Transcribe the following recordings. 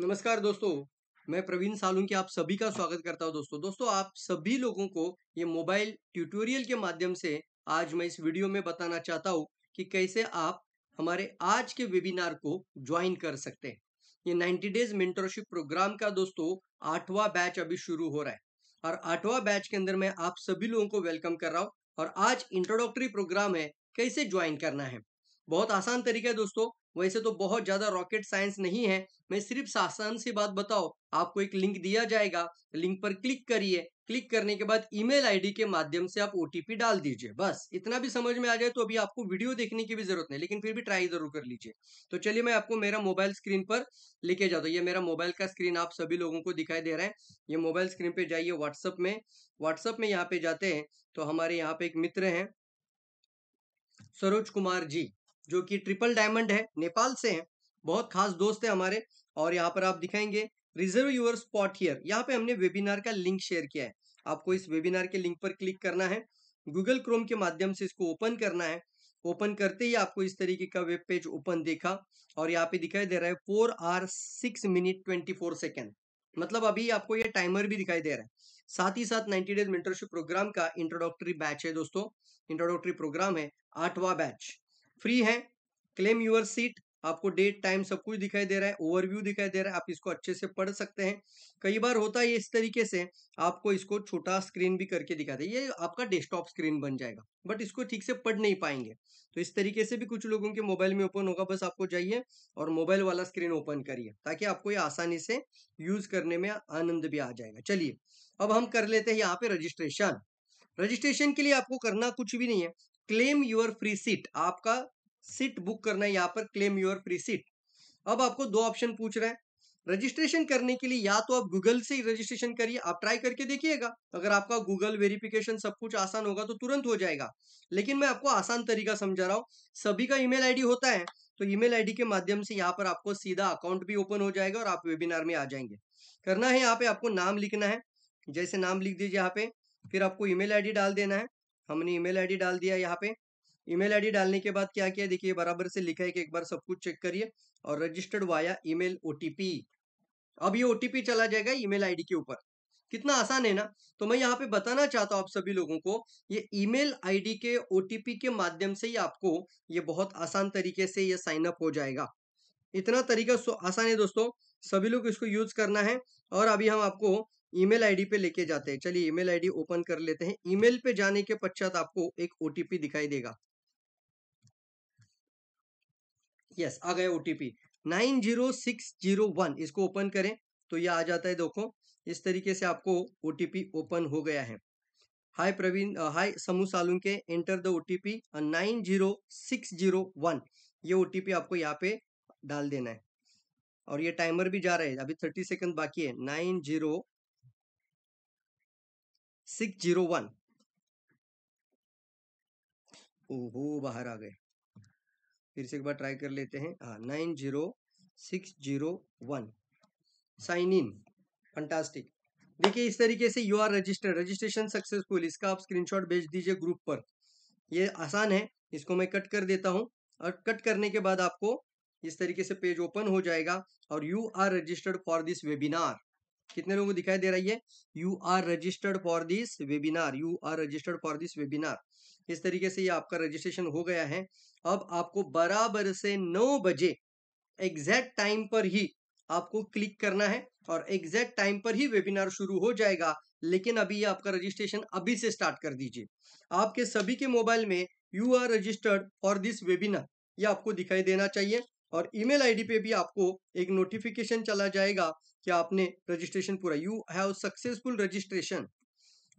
नमस्कार दोस्तों मैं प्रवीण सालुंकी आप सभी का स्वागत करता हूं दोस्तों दोस्तों आप सभी लोगों को ये मोबाइल ट्यूटोरियल के माध्यम से आज मैं इस वीडियो में बताना चाहता हूं कि कैसे आप हमारे आज के वेबिनार को ज्वाइन कर सकते हैं ये 90 डेज मेंटरशिप प्रोग्राम का दोस्तों आठवां बैच अभी शुरू हो रहा है और आठवां बैच के अंदर मैं आप सभी लोगों को वेलकम कर रहा हूँ और आज इंट्रोडक्टरी प्रोग्राम है कैसे ज्वाइन करना है बहुत आसान तरीका है दोस्तों वैसे तो बहुत ज़्यादा रॉकेट साइंस नहीं है मैं सिर्फ आसान सी बात बताओ आपको एक लिंक दिया जाएगा लिंक पर क्लिक करिए क्लिक करने के बाद ईमेल आईडी के माध्यम से आप ओटीपी डाल दीजिए बस इतना भी समझ में आ जाए तो अभी आपको वीडियो देखने की भी जरूरत नहीं लेकिन फिर भी ट्राई जरूर कर लीजिए तो चलिए मैं आपको मेरा मोबाइल स्क्रीन पर लेके जाता हूँ ये मेरा मोबाइल का स्क्रीन आप सभी लोगों को दिखाई दे रहा है ये मोबाइल स्क्रीन पे जाइए व्हाट्सअप में व्हाट्सअप में यहाँ पे जाते हैं तो हमारे यहाँ पे एक मित्र है सरोज कुमार जी जो कि ट्रिपल डायमंड है नेपाल से है बहुत खास दोस्त है हमारे और यहाँ पर आप दिखाएंगे रिजर्व यूर स्पॉट हियर यहाँ पे हमने वेबिनार का लिंक शेयर किया है आपको इस वेबिनार के लिंक पर क्लिक करना है गूगल क्रोम के माध्यम से इसको ओपन करना है ओपन करते ही आपको इस तरीके का वेब पेज ओपन देखा और यहाँ पे दिखाई दे रहा है four or six minute twenty four second मतलब अभी आपको ये टाइमर भी दिखाई दे रहा है साथ ही साथ नाइनटी डेज मेंटरशिप प्रोग्राम का इंट्रोडक्टरी बैच है दोस्तों इंट्रोडक्टरी प्रोग्राम है आठवां बैच फ्री है क्लेम यूर सीट आपको डेट टाइम सब कुछ दिखाई दे रहा है ओवरव्यू दिखाई दे रहा है आप इसको अच्छे से पढ़ सकते हैं कई बार होता है इस तरीके से आपको इसको छोटा स्क्रीन भी करके दिखाते दे ये आपका डेस्कटॉप स्क्रीन बन जाएगा बट इसको ठीक से पढ़ नहीं पाएंगे तो इस तरीके से भी कुछ लोगों के मोबाइल में ओपन होगा बस आपको जाइए और मोबाइल वाला स्क्रीन ओपन करिए ताकि आपको ये आसानी से यूज करने में आनंद भी आ जाएगा चलिए अब हम कर लेते हैं यहाँ पे रजिस्ट्रेशन रजिस्ट्रेशन के लिए आपको करना कुछ भी नहीं है क्लेम यूर फ्री सीट आपका सीट बुक करना है यहाँ पर क्लेम यूर फ्री सीट अब आपको दो ऑप्शन पूछ रहे हैं रजिस्ट्रेशन करने के लिए या तो आप गूगल से ही रजिस्ट्रेशन करिए आप ट्राई करके देखिएगा अगर आपका गूगल वेरिफिकेशन सब कुछ आसान होगा तो तुरंत हो जाएगा लेकिन मैं आपको आसान तरीका समझा रहा हूँ सभी का ईमेल आईडी होता है तो ईमेल आईडी के माध्यम से यहाँ पर आपको सीधा अकाउंट भी ओपन हो जाएगा और आप वेबिनार में आ जाएंगे करना है यहाँ पे आपको नाम लिखना है जैसे नाम लिख दीजिए यहाँ पे फिर आपको ईमेल आईडी डाल देना है हमने ईमेल आईडी डाल दिया यहाँ पे ईमेल आईडी डालने के बाद क्या किया देखिए बराबर से लिखा है कि एक बार सब कुछ चेक करिए और रजिस्टर्ड वाया ईमेल ओटीपी अब ये ओटीपी चला जाएगा ईमेल आईडी के ऊपर कितना आसान है ना तो मैं यहाँ पे बताना चाहता हूँ आप सभी लोगों को ये ईमेल आईडी के ओटीपी के माध्यम से ही आपको ये बहुत आसान तरीके से ये साइन अप हो जाएगा इतना तरीका आसान है दोस्तों सभी लोग इसको यूज करना है और अभी हम आपको ईमेल आईडी पे लेके जाते हैं चलिए ईमेल आईडी ओपन कर लेते हैं ईमेल पे जाने के पश्चात आपको एक ओटीपी दिखाई देगा यस आ गया OTP nine zero six zero one इसको ओपन करें तो ये आ जाता है देखो इस तरीके से आपको ओटीपी ओपन हो गया है हाय प्रवीण हाय समूह सालुन के enter the OTP nine zero six zero one ये ओटीपी आपको यहाँ पे डाल देना है और ये टाइमर भी जा रहा है अभी थर्टी सेकंड बाकी है nine zero six zero one ओहो बाहर आ गए फिर से एक बार ट्राई कर लेते हैं हाँ nine zero six zero one sign in fantastic देखिए इस तरीके से you are registered registration successful इसका आप स्क्रीनशॉट भेज दीजिए ग्रुप पर ये आसान है इसको मैं कट कर देता हूँ और कट करने के बाद आपको इस तरीके से पेज ओपन हो जाएगा और you are registered for this webinar कितने लोगों को दिखाई दे रही है you are registered for this webinar you are registered for this webinar इस तरीके से ये आपका रजिस्ट्रेशन हो गया है अब आपको बराबर से नौ बजे एग्जैक्ट टाइम पर ही आपको क्लिक करना है और एग्जैक्ट टाइम पर ही वेबिनार शुरू हो जाएगा लेकिन अभी ये आपका रजिस्ट्रेशन अभी से स्टार्ट कर दीजिए आपके सभी के मोबाइल में you are registered for this webinar ये आपको दिखाई देना चाहिए और ईमेल आईडी पे भी आपको एक नोटिफिकेशन चला जाएगा कि आपने रजिस्ट्रेशन पूरा you have successful registration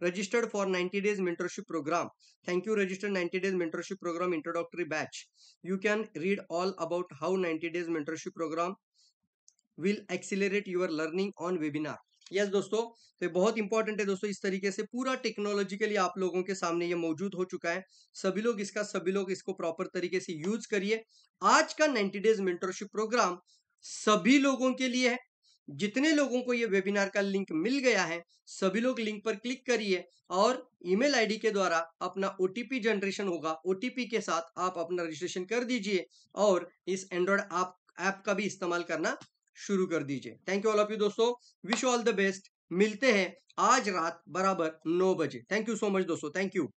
registered for 90 days mentorship program thank you registered 90 days mentorship program introductory batch you can read all about how 90 days mentorship program will accelerate your learning on webinar yes दोस्तों तो ये बहुत important है दोस्तों इस तरीके से पूरा टेक्नोलॉजिकली आप लोगों के सामने ये मौजूद हो चुका है सभी लोग इसका सभी लोग इसको प्रॉपर तरीके से यूज करिए आज का नाइन्टी डेज मेंटरशिप प्रोग्राम सभी लोगों के लिए है जितने लोगों को ये वेबिनार का लिंक मिल गया है सभी लोग लिंक पर क्लिक करिए और ईमेल आईडी के द्वारा अपना ओटीपी जनरेशन होगा ओटीपी के साथ आप अपना रजिस्ट्रेशन कर दीजिए और इस एंड्रॉयड ऐप का भी इस्तेमाल करना शुरू कर दीजिए thank you all of you दोस्तों विश ऑल द बेस्ट मिलते हैं आज रात बराबर नौ बजे थैंक यू सो मच दोस्तों थैंक यू